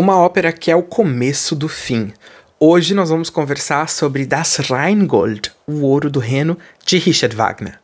uma ópera que é o começo do fim. Hoje nós vamos conversar sobre Das Rheingold, o ouro do Reno, de Richard Wagner.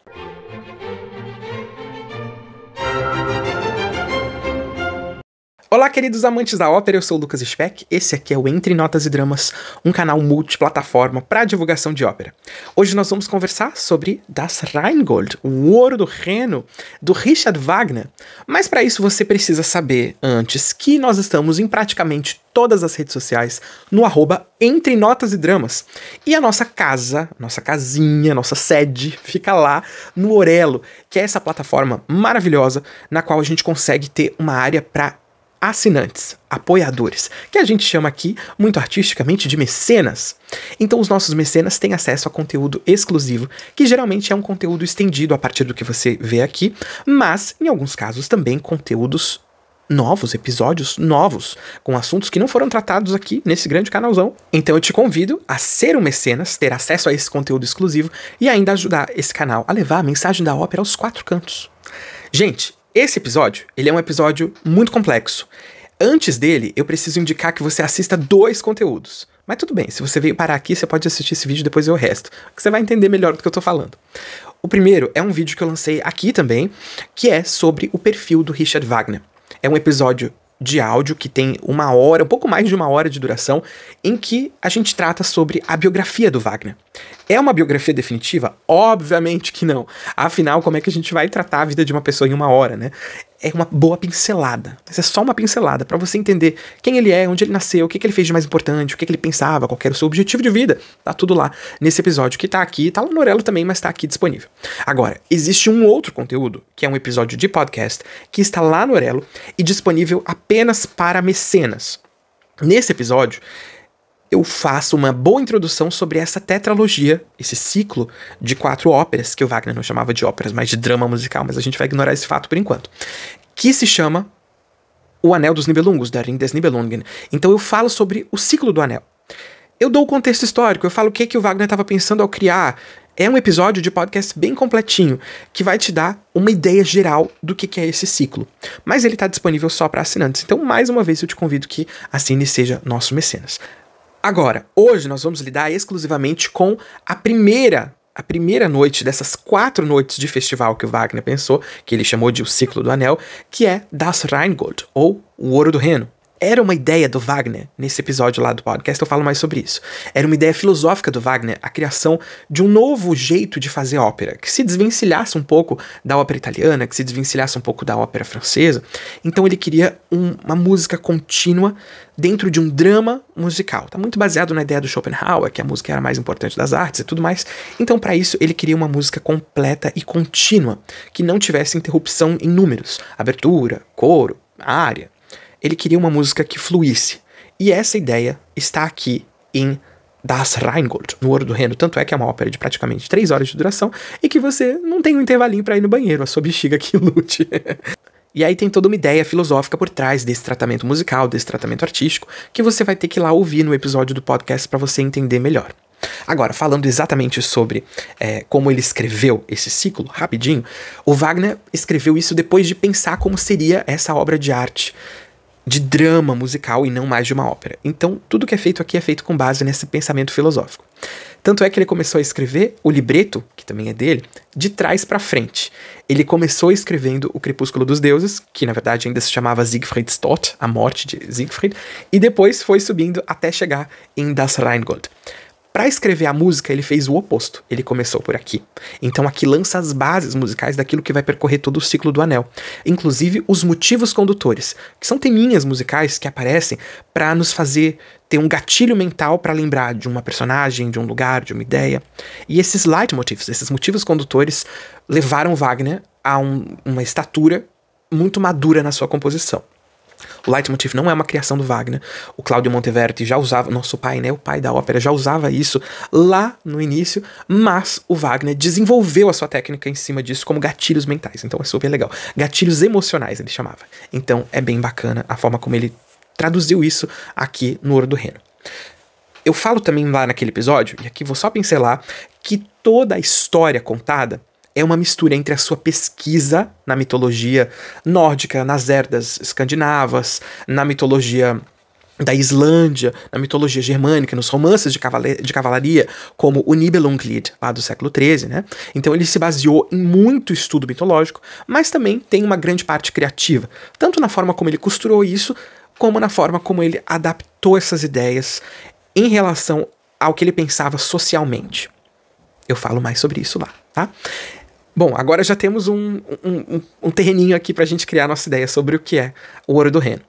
Olá, queridos amantes da ópera, eu sou o Lucas Speck. Esse aqui é o Entre Notas e Dramas, um canal multiplataforma para divulgação de ópera. Hoje nós vamos conversar sobre Das Rheingold, o ouro do Reno, do Richard Wagner. Mas para isso você precisa saber antes que nós estamos em praticamente todas as redes sociais no arroba Entre Notas e Dramas. E a nossa casa, nossa casinha, nossa sede fica lá no Orelo, que é essa plataforma maravilhosa na qual a gente consegue ter uma área para assinantes, apoiadores, que a gente chama aqui muito artisticamente de mecenas. Então os nossos mecenas têm acesso a conteúdo exclusivo, que geralmente é um conteúdo estendido a partir do que você vê aqui, mas em alguns casos também conteúdos novos, episódios novos, com assuntos que não foram tratados aqui nesse grande canalzão. Então eu te convido a ser um mecenas, ter acesso a esse conteúdo exclusivo e ainda ajudar esse canal a levar a mensagem da ópera aos quatro cantos. Gente, esse episódio, ele é um episódio muito complexo. Antes dele, eu preciso indicar que você assista dois conteúdos. Mas tudo bem, se você veio parar aqui, você pode assistir esse vídeo e depois ver o resto, que você vai entender melhor do que eu tô falando. O primeiro é um vídeo que eu lancei aqui também, que é sobre o perfil do Richard Wagner. É um episódio de áudio que tem uma hora, um pouco mais de uma hora de duração, em que a gente trata sobre a biografia do Wagner. É uma biografia definitiva? Obviamente que não. Afinal, como é que a gente vai tratar a vida de uma pessoa em uma hora, né? é uma boa pincelada. Isso é só uma pincelada para você entender quem ele é, onde ele nasceu, o que, que ele fez de mais importante, o que, que, ele pensava, qual era o seu objetivo de vida. Tá tudo lá nesse episódio que tá aqui, tá lá no Orelo também, mas tá aqui disponível. Agora, existe um outro conteúdo, que é um episódio de podcast, que está lá no Orelo e disponível apenas para mecenas. Nesse episódio, eu faço uma boa introdução sobre essa tetralogia, esse ciclo de quatro óperas, que o Wagner não chamava de óperas, mas de drama musical, mas a gente vai ignorar esse fato por enquanto, que se chama O Anel dos Nibelungos, Der Ring des Nibelungen. Então eu falo sobre o ciclo do anel. Eu dou o contexto histórico, eu falo o que, que o Wagner estava pensando ao criar. É um episódio de podcast bem completinho, que vai te dar uma ideia geral do que, que é esse ciclo. Mas ele está disponível só para assinantes, então mais uma vez eu te convido que assine e seja nosso mecenas. Agora, hoje nós vamos lidar exclusivamente com a primeira a primeira noite dessas quatro noites de festival que o Wagner pensou, que ele chamou de O Ciclo do Anel, que é Das Rheingold, ou O Ouro do Reno. Era uma ideia do Wagner, nesse episódio lá do podcast eu falo mais sobre isso. Era uma ideia filosófica do Wagner, a criação de um novo jeito de fazer ópera, que se desvencilhasse um pouco da ópera italiana, que se desvencilhasse um pouco da ópera francesa. Então ele queria um, uma música contínua dentro de um drama musical. Tá muito baseado na ideia do Schopenhauer, que a música era a mais importante das artes e tudo mais. Então para isso ele queria uma música completa e contínua, que não tivesse interrupção em números, abertura, coro, área, ele queria uma música que fluísse. E essa ideia está aqui em Das Rheingold, no Ouro do Reno, Tanto é que é uma ópera de praticamente três horas de duração e que você não tem um intervalinho para ir no banheiro, a sua bexiga que lute. e aí tem toda uma ideia filosófica por trás desse tratamento musical, desse tratamento artístico, que você vai ter que ir lá ouvir no episódio do podcast para você entender melhor. Agora, falando exatamente sobre é, como ele escreveu esse ciclo, rapidinho, o Wagner escreveu isso depois de pensar como seria essa obra de arte de drama musical e não mais de uma ópera. Então, tudo que é feito aqui é feito com base nesse pensamento filosófico. Tanto é que ele começou a escrever o libreto, que também é dele, de trás para frente. Ele começou escrevendo O Crepúsculo dos Deuses, que na verdade ainda se chamava Siegfried Stott, A Morte de Siegfried, e depois foi subindo até chegar em Das Rheingold. Para escrever a música, ele fez o oposto. Ele começou por aqui. Então aqui lança as bases musicais daquilo que vai percorrer todo o ciclo do anel, inclusive os motivos condutores, que são teminhas musicais que aparecem para nos fazer ter um gatilho mental para lembrar de uma personagem, de um lugar, de uma ideia. E esses leitmotivs, esses motivos condutores, levaram Wagner a um, uma estatura muito madura na sua composição. O leitmotiv não é uma criação do Wagner. O Claudio Monteverdi já usava, nosso pai, né, o pai da ópera, já usava isso lá no início, mas o Wagner desenvolveu a sua técnica em cima disso como gatilhos mentais. Então é super legal. Gatilhos emocionais, ele chamava. Então é bem bacana a forma como ele traduziu isso aqui no Ouro do Reno. Eu falo também lá naquele episódio, e aqui vou só pincelar, que toda a história contada é uma mistura entre a sua pesquisa na mitologia nórdica, nas herdas escandinavas, na mitologia da Islândia, na mitologia germânica, nos romances de, cavale de cavalaria, como o Nibelunglied, lá do século XIII, né? Então ele se baseou em muito estudo mitológico, mas também tem uma grande parte criativa, tanto na forma como ele costurou isso, como na forma como ele adaptou essas ideias em relação ao que ele pensava socialmente. Eu falo mais sobre isso lá, tá? Bom, agora já temos um, um, um, um terreninho aqui para a gente criar nossa ideia sobre o que é o Ouro do Reno.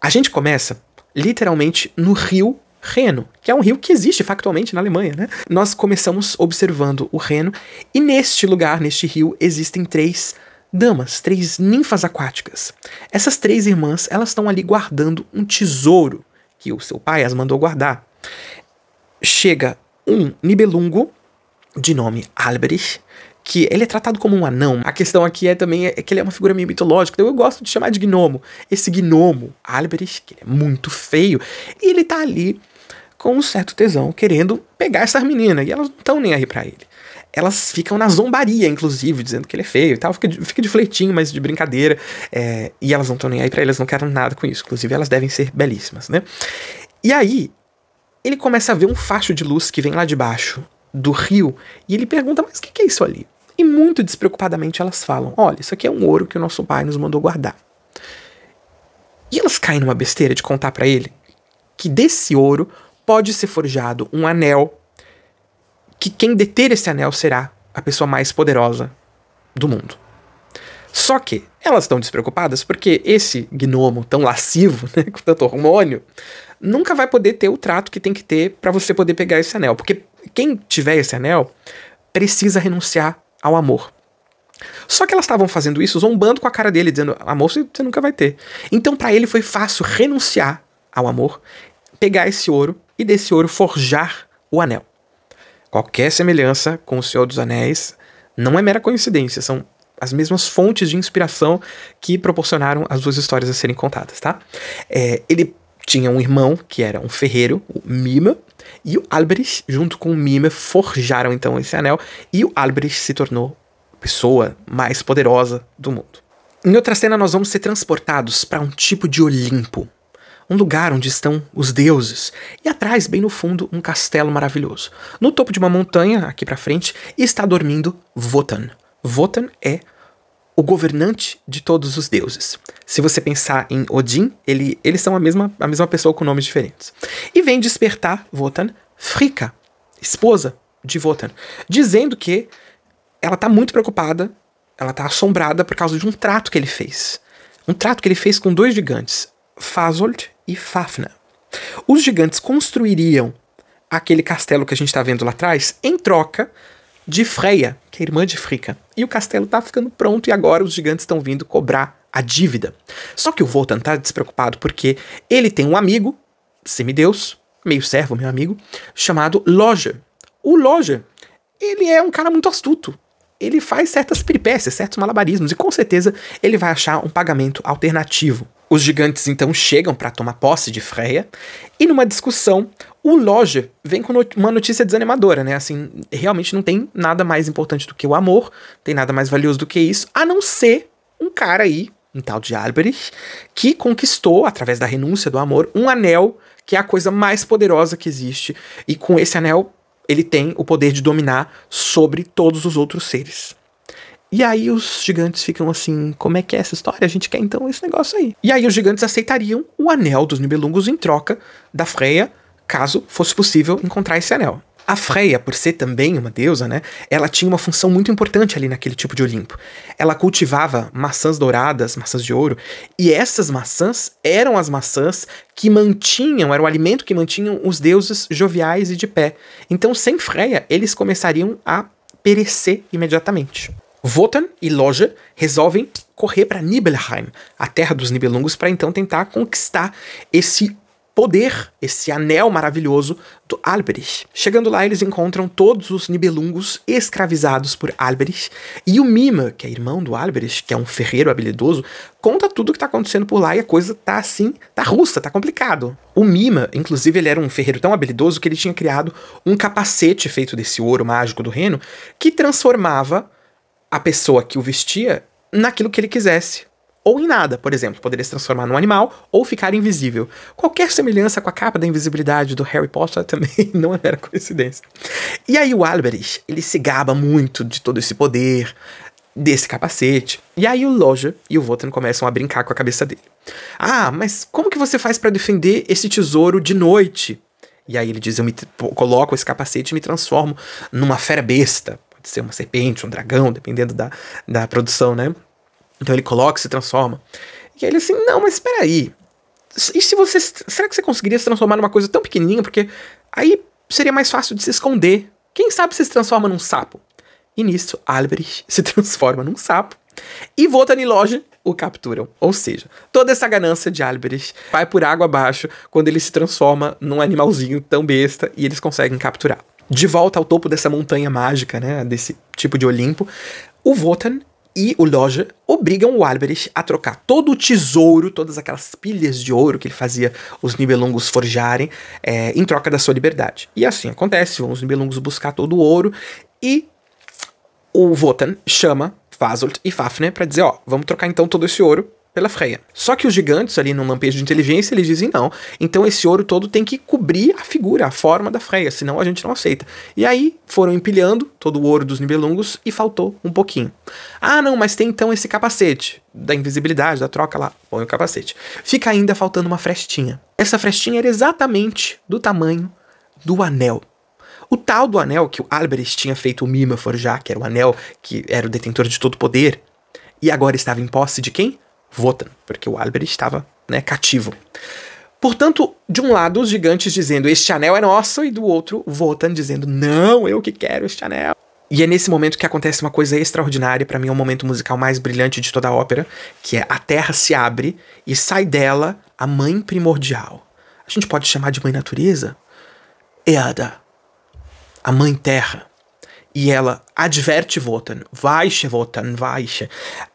A gente começa literalmente no rio Reno, que é um rio que existe factualmente na Alemanha, né? Nós começamos observando o Reno e neste lugar, neste rio, existem três damas, três ninfas aquáticas. Essas três irmãs, elas estão ali guardando um tesouro que o seu pai as mandou guardar. Chega um Nibelungo de nome Albrecht que ele é tratado como um anão. A questão aqui é também é que ele é uma figura meio mitológica, então eu gosto de chamar de gnomo. Esse gnomo, Alberich, que ele é muito feio, e ele tá ali com um certo tesão, querendo pegar essas meninas, e elas não estão nem aí pra ele. Elas ficam na zombaria, inclusive, dizendo que ele é feio e tal. Fica de, fica de fleitinho, mas de brincadeira. É, e elas não estão nem aí pra ele, elas não querem nada com isso. Inclusive, elas devem ser belíssimas, né? E aí, ele começa a ver um facho de luz que vem lá de baixo do rio e ele pergunta: Mas o que, que, é isso ali? E muito despreocupadamente elas falam: olha, isso aqui é um ouro que o nosso pai nos mandou guardar. E elas caem numa besteira de contar para ele que desse ouro pode ser forjado um anel, que quem deter esse anel será a pessoa mais poderosa do mundo. Só que elas estão despreocupadas porque esse gnomo tão lascivo, né, com tanto hormônio, nunca vai poder ter o trato que tem que ter para você poder pegar esse anel. Porque quem tiver esse anel precisa renunciar ao amor. Só que elas estavam fazendo isso zombando com a cara dele, dizendo: amor você nunca vai ter. Então, para ele foi fácil renunciar ao amor, pegar esse ouro e desse ouro forjar o anel. Qualquer semelhança com o Senhor dos Anéis não é mera coincidência, são as mesmas fontes de inspiração que proporcionaram as duas histórias a serem contadas, tá? É, ele tinha um irmão que era um ferreiro, o Mima, e o Albrecht, junto com o Mima, forjaram então esse anel e o Albrecht se tornou a pessoa mais poderosa do mundo. Em outra cena, nós vamos ser transportados para um tipo de Olimpo, um lugar onde estão os deuses, e atrás, bem no fundo, um castelo maravilhoso. No topo de uma montanha, aqui para frente, está dormindo Votan. Votan é o governante de todos os deuses. Se você pensar em Odin, ele, eles são a mesma, a mesma pessoa com nomes diferentes. E vem despertar Votan frica, esposa de Votan, dizendo que ela está muito preocupada, ela está assombrada por causa de um trato que ele fez. Um trato que ele fez com dois gigantes, Fasold e Fafna. Os gigantes construiriam aquele castelo que a gente está vendo lá atrás em troca de Freya, que é irmã de Frica. E o castelo está ficando pronto e agora os gigantes estão vindo cobrar a dívida. Só que o vou tá despreocupado porque ele tem um amigo, semideus, meio servo, meu amigo, chamado Loja. O Loja, ele é um cara muito astuto ele faz certas peripécias, certos malabarismos, e com certeza ele vai achar um pagamento alternativo. Os gigantes então chegam para tomar posse de Freya, e numa discussão, o Loja vem com not uma notícia desanimadora, né? Assim, realmente não tem nada mais importante do que o amor, tem nada mais valioso do que isso, a não ser um cara aí, um tal de Alberich, que conquistou, através da renúncia do amor, um anel que é a coisa mais poderosa que existe, e com esse anel ele tem o poder de dominar sobre todos os outros seres. E aí os gigantes ficam assim, como é que é essa história? A gente quer então esse negócio aí. E aí os gigantes aceitariam o anel dos Nibelungos em troca da Freya, caso fosse possível encontrar esse anel. A Freya, por ser também uma deusa, né, ela tinha uma função muito importante ali naquele tipo de Olimpo. Ela cultivava maçãs douradas, maçãs de ouro, e essas maçãs eram as maçãs que mantinham, era o alimento que mantinham os deuses joviais e de pé. Então, sem Freya, eles começariam a perecer imediatamente. Votan e Loja resolvem correr para Nibelheim, a terra dos Nibelungos, para então tentar conquistar esse poder, esse anel maravilhoso do Alberich. Chegando lá, eles encontram todos os Nibelungos escravizados por Alberich, e o Mima, que é irmão do Alberich, que é um ferreiro habilidoso, conta tudo o que tá acontecendo por lá e a coisa tá assim, tá russa, tá complicado. O Mima, inclusive, ele era um ferreiro tão habilidoso que ele tinha criado um capacete feito desse ouro mágico do reino, que transformava a pessoa que o vestia naquilo que ele quisesse ou em nada, por exemplo, poderia se transformar num animal ou ficar invisível. Qualquer semelhança com a capa da invisibilidade do Harry Potter também não é mera coincidência. E aí o Alberich, ele se gaba muito de todo esse poder, desse capacete. E aí o Loja e o Votan começam a brincar com a cabeça dele. Ah, mas como que você faz para defender esse tesouro de noite? E aí ele diz, eu me coloco esse capacete e me transformo numa fera besta. Pode ser uma serpente, um dragão, dependendo da, da produção, né? Então ele coloca, se transforma. E ele assim, não, mas espera aí. E se você, será que você conseguiria se transformar numa coisa tão pequenininha? Porque aí seria mais fácil de se esconder. Quem sabe se transforma num sapo? E nisso, Albrecht se transforma num sapo. E Votan e Loja o capturam. Ou seja, toda essa ganância de Albrecht vai por água abaixo quando ele se transforma num animalzinho tão besta e eles conseguem capturá-lo. De volta ao topo dessa montanha mágica, né, desse tipo de Olimpo, o Votan e o Loja obrigam o Alberich a trocar todo o tesouro, todas aquelas pilhas de ouro que ele fazia os Nibelungos forjarem, é, em troca da sua liberdade. E assim acontece, vão os Nibelungos buscar todo o ouro e o Votan chama Fazolt e Fafner para dizer, ó, vamos trocar então todo esse ouro pela Freya. Só que os gigantes, ali no lampejo de inteligência, eles dizem não. Então esse ouro todo tem que cobrir a figura, a forma da Freya, senão a gente não aceita. E aí foram empilhando todo o ouro dos Nibelungos e faltou um pouquinho. Ah, não, mas tem então esse capacete da invisibilidade, da troca lá, põe o capacete. Fica ainda faltando uma frestinha. Essa frestinha era exatamente do tamanho do anel. O tal do anel que o Albrecht tinha feito o Mima que era o anel que era o detentor de todo poder, e agora estava em posse de quem? Votan, porque o Albrecht estava né, cativo. Portanto, de um lado, os gigantes dizendo este anel é nosso, e do outro, Votan dizendo não, eu que quero este anel. E é nesse momento que acontece uma coisa extraordinária, para mim é o um momento musical mais brilhante de toda a ópera, que é a terra se abre e sai dela a mãe primordial. A gente pode chamar de mãe natureza? Eada, é a mãe terra. E ela adverte Votan, weiche Votan, weiche,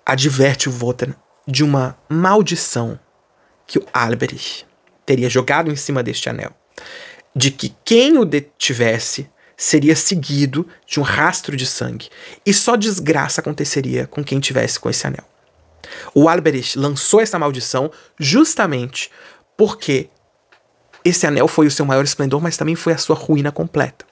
adverte o Votan, de uma maldição que o Alberich teria jogado em cima deste anel, de que quem o detivesse seria seguido de um rastro de sangue, e só desgraça aconteceria com quem tivesse com esse anel. O Alberich lançou essa maldição justamente porque esse anel foi o seu maior esplendor, mas também foi a sua ruína completa.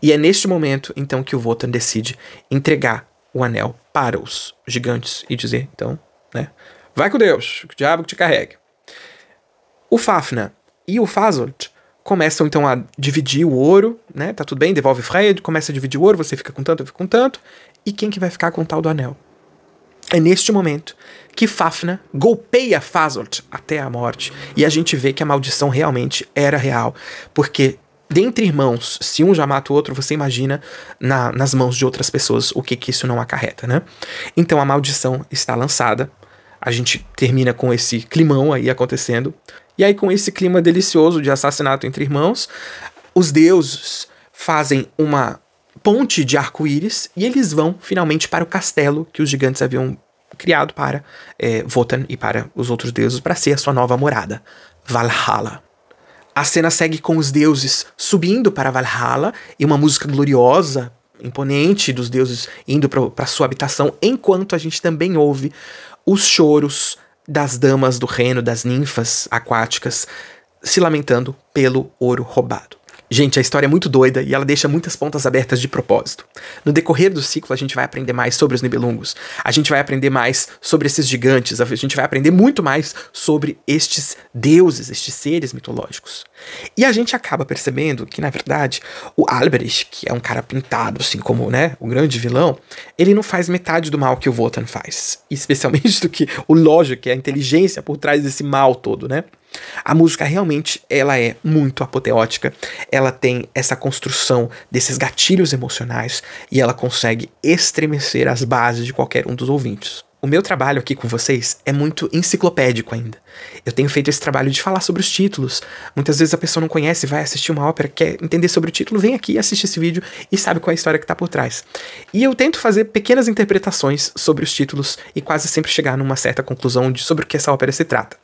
E é neste momento, então, que o Votan decide entregar o anel para os gigantes e dizer: então, né? Vai com Deus, o diabo que te carregue. O Fafna e o Fazolt começam então a dividir o ouro, né? Tá tudo bem, devolve Frey, começa a dividir o ouro, você fica com tanto, eu fico com tanto. E quem que vai ficar com o tal do anel? É neste momento que Fafna golpeia Fazolt até a morte. E a gente vê que a maldição realmente era real. Porque dentre irmãos, se um já mata o outro, você imagina na, nas mãos de outras pessoas o que, que isso não acarreta, né? Então a maldição está lançada a gente termina com esse climão aí acontecendo. E aí, com esse clima delicioso de assassinato entre irmãos, os deuses fazem uma ponte de arco-íris e eles vão finalmente para o castelo que os gigantes haviam criado para é, Votan e para os outros deuses para ser a sua nova morada, Valhalla. A cena segue com os deuses subindo para Valhalla e uma música gloriosa, imponente dos deuses indo para sua habitação, enquanto a gente também ouve os choros das damas do reino, das ninfas aquáticas, se lamentando pelo ouro roubado. Gente, a história é muito doida e ela deixa muitas pontas abertas de propósito. No decorrer do ciclo, a gente vai aprender mais sobre os Nibelungos, a gente vai aprender mais sobre esses gigantes, a gente vai aprender muito mais sobre estes deuses, estes seres mitológicos. E a gente acaba percebendo que, na verdade, o Albrecht, que é um cara pintado assim como né, o grande vilão, ele não faz metade do mal que o Wotan faz, especialmente do que o Lógico, que é a inteligência por trás desse mal todo, né? A música realmente ela é muito apoteótica, ela tem essa construção desses gatilhos emocionais e ela consegue estremecer as bases de qualquer um dos ouvintes. O meu trabalho aqui com vocês é muito enciclopédico ainda. Eu tenho feito esse trabalho de falar sobre os títulos. Muitas vezes a pessoa não conhece, vai assistir uma ópera, quer entender sobre o título, vem aqui, assiste esse vídeo e sabe qual é a história que está por trás. E eu tento fazer pequenas interpretações sobre os títulos e quase sempre chegar numa certa conclusão de sobre o que essa ópera se trata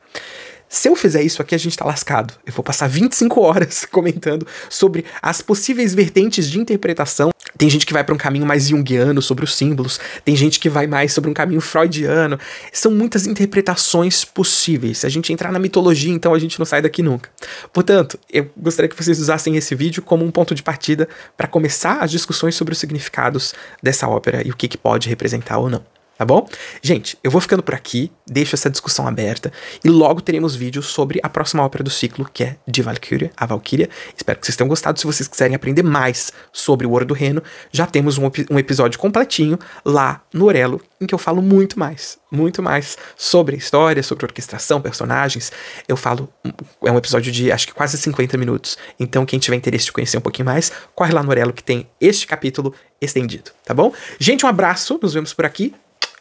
se eu fizer isso aqui, a gente tá lascado. Eu vou passar 25 horas comentando sobre as possíveis vertentes de interpretação. Tem gente que vai para um caminho mais junguiano sobre os símbolos, tem gente que vai mais sobre um caminho freudiano. São muitas interpretações possíveis. Se a gente entrar na mitologia, então a gente não sai daqui nunca. Portanto, eu gostaria que vocês usassem esse vídeo como um ponto de partida para começar as discussões sobre os significados dessa ópera e o que, que pode representar ou não tá bom? Gente, eu vou ficando por aqui, deixo essa discussão aberta e logo teremos vídeos sobre a próxima ópera do ciclo, que é de Valkyria, a Valkyria. Espero que vocês tenham gostado. Se vocês quiserem aprender mais sobre o Ouro do Reno, já temos um, um episódio completinho lá no Orelo, em que eu falo muito mais, muito mais sobre a história, sobre orquestração, personagens. Eu falo, hum, é um episódio de acho que quase 50 minutos. Então, quem tiver interesse de conhecer um pouquinho mais, corre lá no Orelo que tem este capítulo estendido, tá bom? Gente, um abraço, nos vemos por aqui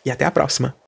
e até a próxima!